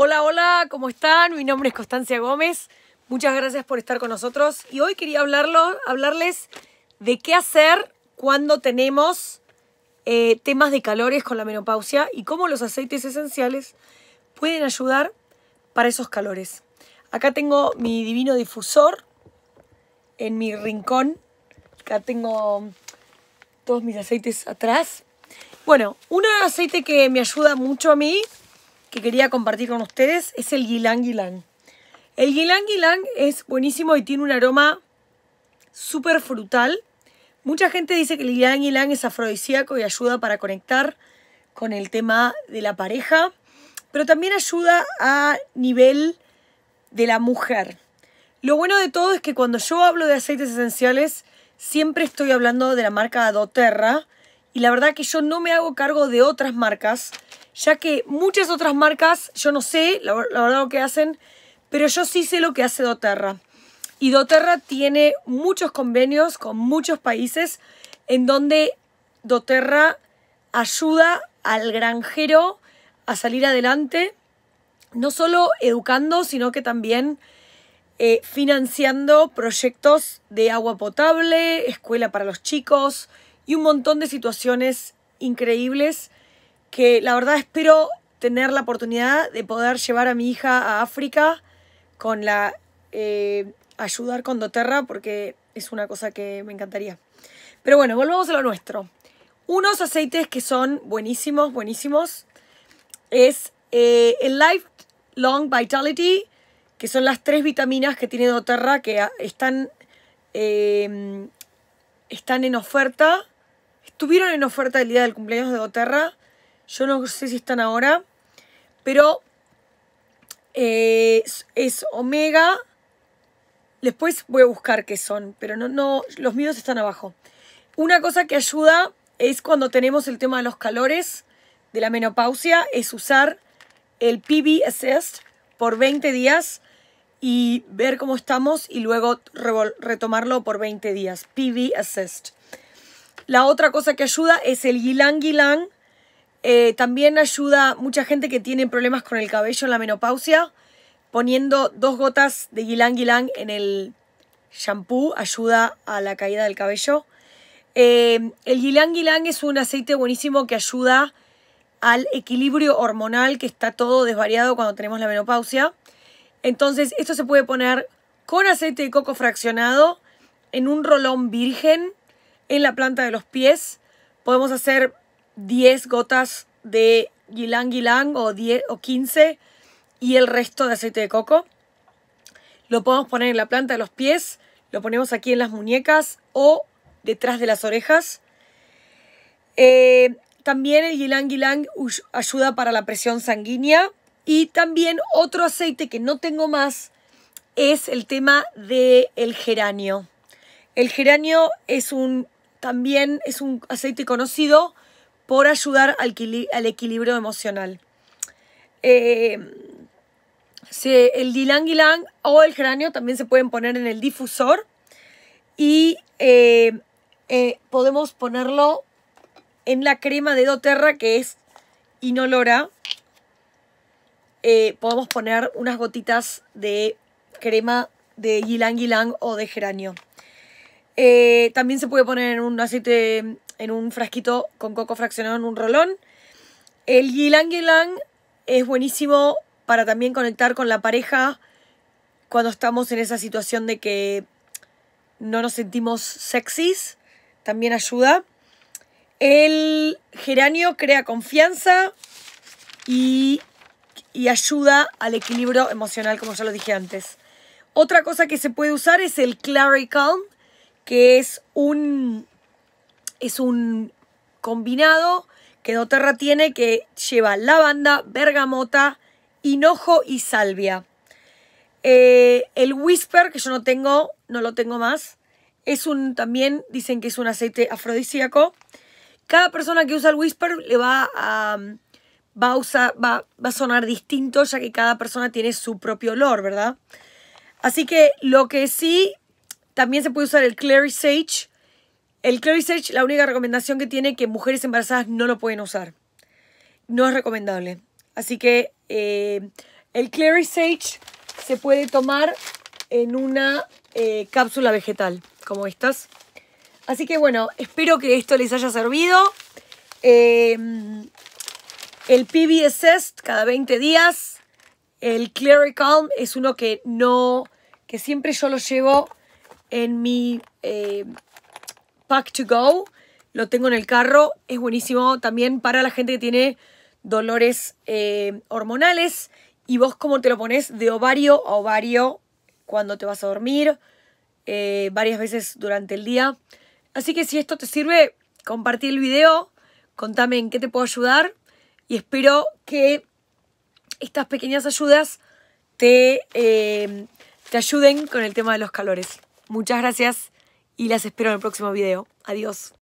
Hola, hola, ¿cómo están? Mi nombre es Constancia Gómez. Muchas gracias por estar con nosotros. Y hoy quería hablarles de qué hacer cuando tenemos eh, temas de calores con la menopausia y cómo los aceites esenciales pueden ayudar para esos calores. Acá tengo mi divino difusor en mi rincón. Acá tengo todos mis aceites atrás. Bueno, un aceite que me ayuda mucho a mí que quería compartir con ustedes es el guilán guilán. El guilán guilán es buenísimo y tiene un aroma súper frutal. Mucha gente dice que el guilán guilán es afrodisíaco y ayuda para conectar con el tema de la pareja, pero también ayuda a nivel de la mujer. Lo bueno de todo es que cuando yo hablo de aceites esenciales, siempre estoy hablando de la marca Doterra, y la verdad que yo no me hago cargo de otras marcas, ya que muchas otras marcas, yo no sé la, verdad lo que hacen, pero yo sí sé lo que hace doTERRA. Y doTERRA tiene muchos convenios con muchos países en donde doTERRA ayuda al granjero a salir adelante, no solo educando, sino que también eh, financiando proyectos de agua potable, escuela para los chicos, y un montón de situaciones increíbles que la verdad espero tener la oportunidad de poder llevar a mi hija a África con la eh, ayudar con Doterra porque es una cosa que me encantaría. Pero bueno, volvamos a lo nuestro. Unos aceites que son buenísimos, buenísimos, es eh, el Lifelong Vitality, que son las tres vitaminas que tiene doTERRA que están, eh, están en oferta Estuvieron en oferta el día del cumpleaños de Goterra. Yo no sé si están ahora. Pero eh, es, Omega. Después voy a buscar qué son. Pero no, no, los míos están abajo. Una cosa que ayuda es cuando tenemos el tema de los calores, de la menopausia, es usar el PB Assist por 20 días y ver cómo estamos y luego retomarlo por 20 días. PV Assist. La otra cosa que ayuda es el ylang ylang. Eh, también ayuda mucha gente que tiene problemas con el cabello en la menopausia. Poniendo dos gotas de ylang ylang en el shampoo ayuda a la caída del cabello. Eh, el ylang ylang es un aceite buenísimo que ayuda al equilibrio hormonal que está todo desvariado cuando tenemos la menopausia. Entonces, esto se puede poner con aceite de coco fraccionado en un rolón virgen en la planta de los pies. Podemos hacer 10 gotas de ylang ylang o, 10, o 15 y el resto de aceite de coco. Lo podemos poner en la planta de los pies, lo ponemos aquí en las muñecas o detrás de las orejas. Eh, también el ylang ylang ayuda para la presión sanguínea. Y también otro aceite que no tengo más es el tema del el geranio. El geranio es un también es un aceite conocido por ayudar al, equilibrio emocional. Eh, el ylang o el geranio también se pueden poner en el difusor y eh, eh, podemos ponerlo en la crema de doTERRA que es inolora. podemos poner unas gotitas de crema de ylang ylang o de geranio. Eh, también se puede poner en un aceite, en un frasquito con coco fraccionado en un rolón. El ylang ylang es buenísimo para también conectar con la pareja cuando estamos en esa situación de que no nos sentimos sexys. También ayuda. El geranio crea confianza y, y, ayuda al equilibrio emocional, como ya lo dije antes. Otra cosa que se puede usar es el Clary Calm, que es un, es un combinado que Doterra tiene que lleva lavanda, bergamota, hinojo y salvia. Eh, el Whisper, que yo no tengo, no lo tengo más, es un, también dicen que es un aceite afrodisíaco. Cada persona que usa el Whisper le va a, va a, usar, va, va a sonar distinto, ya que cada persona tiene su propio olor, ¿verdad? Así que lo que sí también se puede usar el Clary Sage. El Clary Sage, la única recomendación que tiene es que mujeres embarazadas no lo pueden usar. No es recomendable. Así que eh, el Clary Sage se puede tomar en una eh, cápsula vegetal, como estas. Así que bueno, espero que esto les haya servido. Em, el PBSS cada 20 días. El Clary Calm es uno que no, que siempre yo lo llevo en mi eh, pack to go. Lo tengo en el carro. Es buenísimo también para la gente que tiene dolores eh, hormonales. Y vos como te lo pones de ovario a ovario cuando te vas a dormir, eh, varias veces durante el día. Así que si esto te sirve, compartí el video, contame en qué te puedo ayudar y espero que estas pequeñas ayudas te, te ayuden con el tema de los calores. Muchas gracias y las espero en el próximo video. Adiós.